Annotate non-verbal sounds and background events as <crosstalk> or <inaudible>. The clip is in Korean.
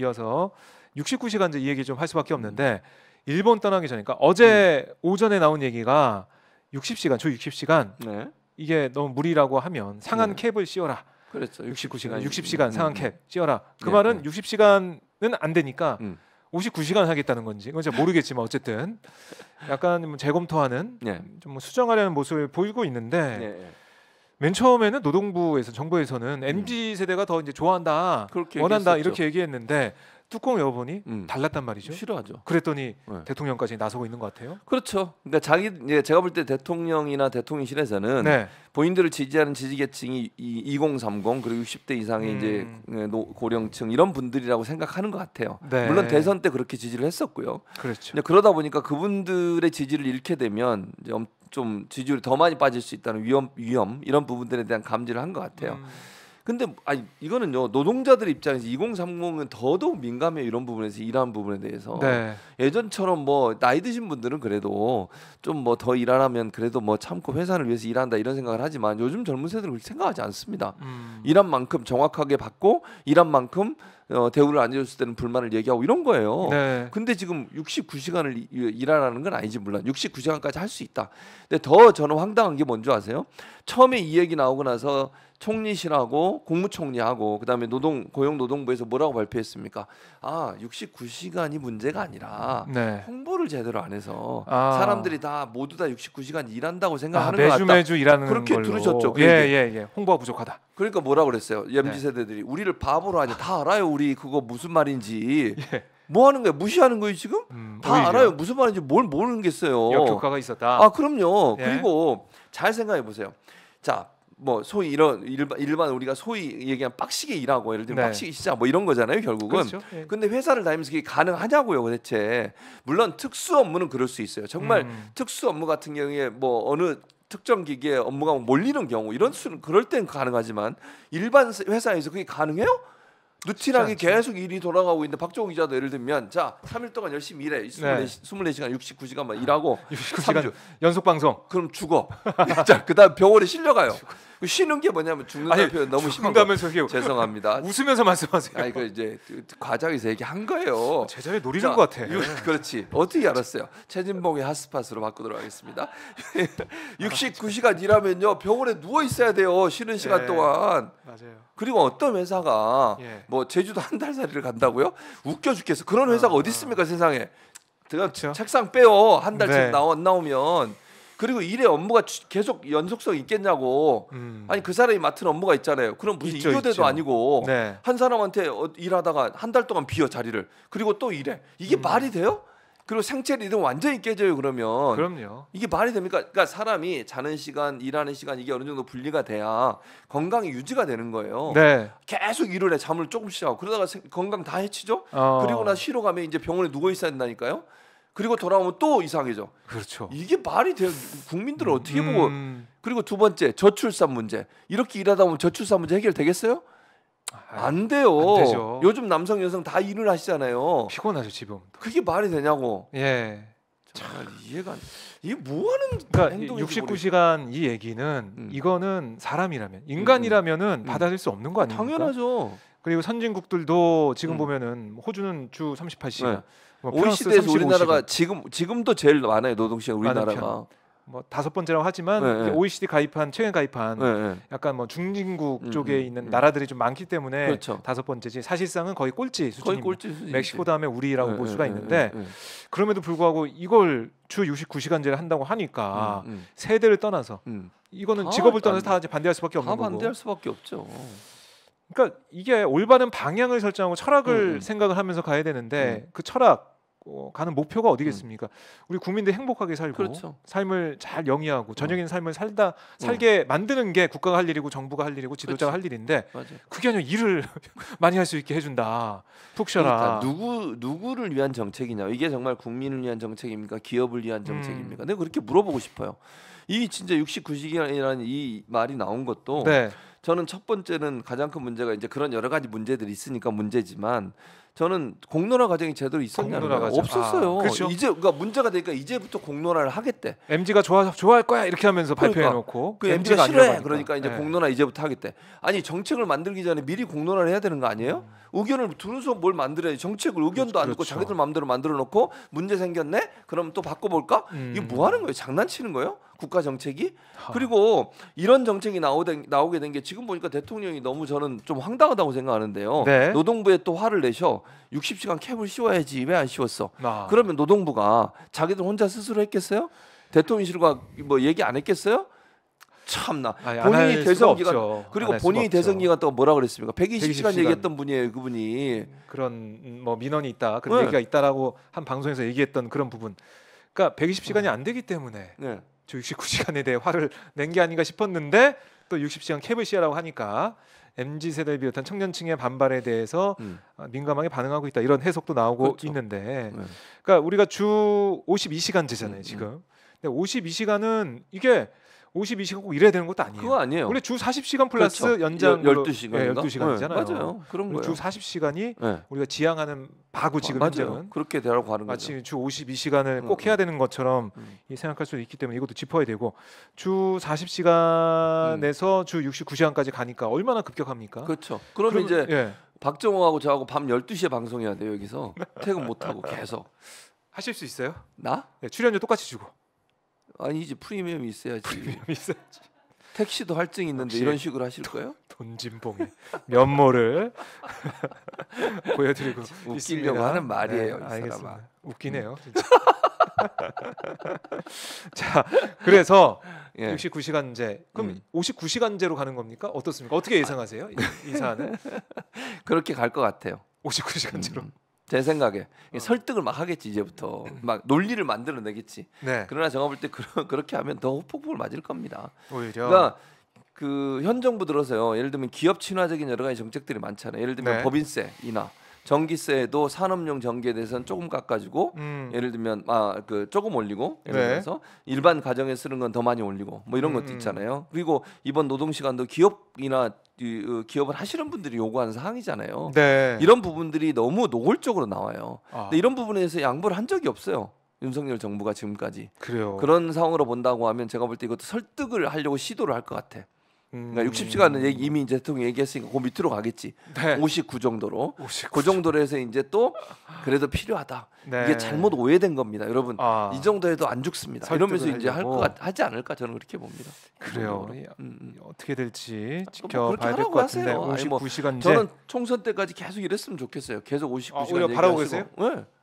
이어서 69시간제 이 얘기 좀 할 수밖에 음. 없는데 일본 떠나기 전이니까 어제 음. 오전에 나온 얘기가 60시간 저 60시간 네. 이게 너무 무리라고 하면 상한 네. 캡을 씌워라. 그렇죠. 69시간 60시간 음. 상한 캡 씌워라. 그 예, 말은 60시간은 예. 안 되니까 음. 59시간 하겠다는 건지 이건잘 모르겠지만 어쨌든 약간 뭐 재검토하는 예. 좀 뭐 수정하려는 모습을 보이고 있는데. 맨 처음에는 노동부에서 정부에서는 음. mz 세대가 더 이제 좋아한다, 원한다 했었죠. 이렇게 얘기했는데 뚜껑 열어보니 음. 달랐단 말이죠. 싫어하죠. 그랬더니 네. 대통령까지 나서고 있는 것 같아요. 그렇죠. 그러니까 자기 예, 제가 볼 때 대통령이나 대통령실에서는 네. 본인들을 지지하는 지지계층이 2030 그리고 60대 이상의 음. 이제 네, 고령층 이런 분들이라고 생각하는 것 같아요. 네. 물론 대선 때 그렇게 지지를 했었고요. 그렇죠. 그러다 보니까 그분들의 지지를 잃게 되면 좀 지지율이 더 많이 빠질 수 있다는 위험 위험 이런 부분들에 대한 감지를 한 것 같아요. 음. 근데 아니 이거는요 노동자들 입장에서 2030은 더더욱 민감해 이런 부분에서 일하는 부분에 대해서 네. 예전처럼 뭐 나이 드신 분들은 그래도 좀 뭐 더 일하라면 그래도 뭐 참고 회사를 위해서 일한다 이런 생각을 하지만 요즘 젊은 세대들은 그렇게 생각하지 않습니다. 음. 일한 만큼 정확하게 받고 일한 만큼 어, 대우를 안 해줬을 때는 불만을 얘기하고 이런 거예요. 네. 근데 지금 69시간을 일하라는 건 아니지 물론 69시간까지 할 수 있다. 근데 더 저는 황당한 게 뭔지 아세요? 처음에 이 얘기 나오고 나서 총리실하고 국무총리하고 그다음에 노동 고용노동부에서 뭐라고 발표했습니까? 아 69시간이 문제가 아니라 네. 홍보를 제대로 안 해서 아. 사람들이 다 모두 다 69시간 일한다고 생각하는 아, 매주 것 같다. 매주 일하는 그렇게 걸로. 들으셨죠? 예예예. 그 예, 예, 홍보가 부족하다. 그러니까 뭐라 그랬어요? 염지 네. 세대들이 네. 우리를 바보로 하니 다 알아요. 우리 그거 무슨 말인지 <laughs> 예. 뭐 하는 거야? 무시하는 거예요 지금? 음, 다 오히려. 알아요. 무슨 말인지 뭘 모르겠어요. 역효과가 있었다. 아 그럼요. 예. 그리고 잘 생각해 보세요. 자. 뭐 소위 이런 일반, 일반 우리가 소위 얘기한 빡시게 일하고 예를 들면 네. 빡시게 시작 뭐 이런 거잖아요 결국은 그렇죠? 예. 근데 회사를 다니면서 그게 가능하냐고요 대체 물론 특수 업무는 그럴 수 있어요 정말 음. 특수 업무 같은 경우에 뭐 어느 특정 기계에 업무가 몰리는 경우 이런 수는 그럴 땐 가능하지만 일반 회사에서 그게 가능해요? 누티락이 계속 일이 돌아가고 있는데 박종욱 기자도 예를 들면 자 3일 동안 열심히 일해 24, 네. 시간 69시간만 일하고 69시간 <laughs> 3주. 연속 방송 그럼 죽어 <laughs> 자 그다음 병원에 실려가요 그 쉬는 게 뭐냐면 죽는다는 표현 너무 심한 거 죄송합니다 <laughs> 웃으면서 말씀하세요 아니 그 이제 그, 그 과장에서 얘기한 거예요 제자리 노리는 것 같아 네. 그렇지 어떻게 알았어요 최진봉의 핫스팟으로 바꾸도록 하겠습니다 69시간 일하면요 병원에 누워 있어야 돼요 쉬는 시간 네. 동안 맞아요. 그리고 어떤 회사가 예. 뭐 제주도 한달 살이를 간다고요? 웃겨 죽겠어. 그런 회사가 아. 어, 디 있습니까 세상에? 제가 그렇죠? 책상 빼요 한 달쯤 네. 나오, 나오면 그리고 일의 업무가 계속 연속성 있겠냐고. 음. 아니 그 사람이 맡은 업무가 있잖아요. 그럼 무슨 이교대도 아니고 네. 한 사람한테 어, 일하다가 한 달 동안 비어 자리를 그리고 또 일해. 이게 음. 말이 돼요? 그리고 생체 리듬 완전히 깨져요 그러면. 그럼요. 이게 말이 됩니까? 그러니까 사람이 자는 시간, 일하는 시간 이게 어느 정도 분리가 돼야 건강이 유지가 되는 거예요. 네. 계속 일을 해 잠을 조금씩 하고 그러다가 건강 다 해치죠. 어. 그리고 나 쉬러 가면 이제 병원에 누워 있어야 된다니까요. 그리고 돌아오면 또 이상해져. 그렇죠. 이게 말이 돼요? 국민들은 어떻게 음. 보고 그리고 두 번째 저출산 문제 이렇게 일하다 보면 저출산 문제 해결되겠어요? 안 돼요. 안 되죠. 요즘 남성 여성 다 일을 하시잖아요. 피곤하죠 지금. 그게 말이 되냐고. 예. 정 이해가 안. 이게 뭐 하는 그러니까 행동인 69시간 이 얘기는 음. 이거는 사람이라면 음, 인간이라면은 음. 음. 받아들일 수 없는 거 아닙니까? 당연하죠. 그리고 선진국들도 지금 음. 보면은 뭐 호주는 주 38시간, 네. 뭐 OECD에서 우리나라가 지금 지금도 제일 많아요 노동 시간 우리나라가. 뭐 다섯 번째라고 하지만 네, 이제 네. OECD 가입한 최근 가입한 네, 네. 약간 뭐 중진국 음, 쪽에 음, 있는 음, 나라들이 좀 많기 때문에 그렇죠. 다섯 번째지 사실상은 거의 꼴찌 수준입니다. 거의 꼴찌 멕시코 다음에 우리라고 네, 볼 수가 있는데 그럼에도 불구하고 이걸 주 69시간제를 한다고 하니까 음, 음. 세대를 떠나서 이거는 직업을 떠나서 다 이제 반대할 수밖에 없는 거고. 반대할 수밖에 없죠. 그러니까 이게 올바른 방향을 설정하고 철학을 생각을 하면서 가야 되는데 그 철학 어, 가는 목표가 어디겠습니까? 음. 우리 국민들 행복하게 살고 그렇죠. 삶을 잘 영위하고 저녁인 음. 삶을 살다 음. 살게 만드는 게 국가가 할 일이고 정부가 할 일이고 지도자가 그렇지. 할 일인데 맞아. 그게 아니라 일을 <laughs> 많이 할 수 있게 해준다. 푹쉬라 그러니까 누구 누구를 위한 정책이냐? 이게 정말 국민을 위한 정책입니까? 기업을 위한 음. 정책입니까? 음. 내가 그렇게 물어보고 싶어요. 이 진짜 69시기라는 이 말이 나온 것도 네. 저는 첫 번째는 가장 큰 문제가 이제 그런 여러 가지 문제들이 있으니까 문제지만 저는 공론화 과정이 제대로 있었냐 없었어요. 아, 그렇죠? 이제 그러니까 문제가 되니까 이제부터 공론화를 하겠대. MG가 좋아 좋아할 거야 이렇게 하면서 그러니까, 발표해 놓고 그 MG가, MG가 싫어해. 그러니까 이제 네. 공론화 이제부터 하겠대. 아니 정책을 만들기 전에 미리 공론화를 해야 되는 거 아니에요? 음. 의견을 두루서 뭘 만들어야지 정책을 의견도 그렇죠, 안 듣고 자기들 그렇죠. 마음대로 만들어 놓고 문제 생겼네? 그럼 또 바꿔 볼까? 음. 이게 뭐 하는 거예요? 장난치는 거예요? 국가 정책이? 그리고 이런 정책이 나오된, 나오게 된 게 지금 보니까 대통령이 너무 저는 좀 황당하다고 생각하는데요. 네. 노동부에 또 화를 내셔. 60시간 캡을 씌워야지 왜 안 씌웠어? 아. 그러면 노동부가 자기들 혼자 스스로 했겠어요? 대통령실과 뭐 얘기 안 했겠어요? 참나 아니, 본인이 대선 기간 없죠. 그리고 본인이 대선 기간 동안 뭐라 그랬습니까? 120시간, 120시간, 얘기했던 분이에요 그분이 그런 음, 뭐 민원이 있다 그런 네. 얘기가 있다라고 한 방송에서 얘기했던 그런 부분 그러니까 120시간이 어. 안 되기 때문에 네. 저 69시간에 대해 화를 낸 게 아닌가 싶었는데 또 60시간 캡을 씌라고 하니까 mz 세대를 비롯한 청년층의 반발에 대해서 음. 어, 민감하게 반응하고 있다 이런 해석도 나오고 그렇죠. 있는데, 네. 그러니까 우리가 주 52시간제잖아요 음, 음. 지금. 근데 52시간은 이게 52시간 꼭 일해야 되는 것도 아니에요. 그거 아니에요. 원래 주 40시간 플러스 그렇죠. 연장 1 2시간 네, 12시간이잖아요. 네, 맞아요. 그런 거예요. 주 40시간이 네. 우리가 지향하는 바고 지금 아, 현재는 그렇게 되라고 하는 마치 거죠. 주 52시간을 음, 꼭 음. 해야 되는 것처럼 음. 생각할 수 있기 때문에 이것도 짚어야 되고 주 40시간에서 음. 주 69시간까지 가니까 얼마나 급격합니까? 그렇죠. 그럼, 이제 예. 박정호하고 저하고 밤 12시에 방송해야 돼요, 여기서. 퇴근 못 하고 <laughs> 계속. 하실 수 있어요? 나? 네, 출연료 똑같이 주고. 아니지 프리미엄이 있어야지. 프리미엄 있어야지. 택시도 할증 있는데 이런 식으로 하실 거예요? 돈진봉의 면모를 <laughs> 보여드리고 웃기려고 하는 말이에요. 네, 알겠습니다. 웃기네요. 진짜. <laughs> 자, 그래서 예. 69시간제. 그럼 음. 59시간제로 가는 겁니까? 어떻습니까? 어떻게 예상하세요? 이, 이사안 <laughs> 그렇게 갈 것 같아요. 59시간제로. 음. 음. 제 생각에 어. 설득을 막 하겠지 이제부터 막 논리를 만들어내겠지. 네. 그러나 제가 볼 때 그렇게 하면 더 폭풍을 맞을 겁니다. 오히려. 그러니까 그 현 정부 들어서요. 예를 들면 기업 친화적인 여러 가지 정책들이 많잖아요. 예를 들면 네. 법인세 인하. 전기세도 산업용 전기에 대해서는 조금 깎아주고 음. 예를 들면 아 그 조금 올리고 예를 네. 들어서 일반 가정에 쓰는 건 더 많이 올리고 뭐 이런 음. 것도 있잖아요. 그리고 이번 노동 시간도 기업이나 어, 기업을 하시는 분들이 요구하는 사항이잖아요. 네. 이런 부분들이 너무 노골적으로 나와요. 아. 근데 이런 부분에서 대해 양보를 한 적이 없어요. 윤석열 정부가 지금까지 그래요. 그런 상황으로 본다고 하면 제가 볼 때 이것도 설득을 하려고 시도를 할 것 같아. 그러니까 60시간은 음. 얘기, 이미 이제 대통령 얘기했으니까 그 밑으로 가겠지. 네. 59 정도로. 59. 그 정도로 해서 이제 또 그래도 필요하다. 네. 이게 잘못 오해된 겁니다. 여러분 아. 이 정도에도 안 죽습니다. 이러면서 이제 할것 하지 않을까 저는 그렇게 봅니다. 그래요. 음. 음. 어떻게 될지 아, 뭐 지켜봐야 뭐 될것 같은데 59시간 뭐 저는 총선 때까지 계속 이랬으면 좋겠어요. 계속 59시간 아, 바라고 계세요? 네.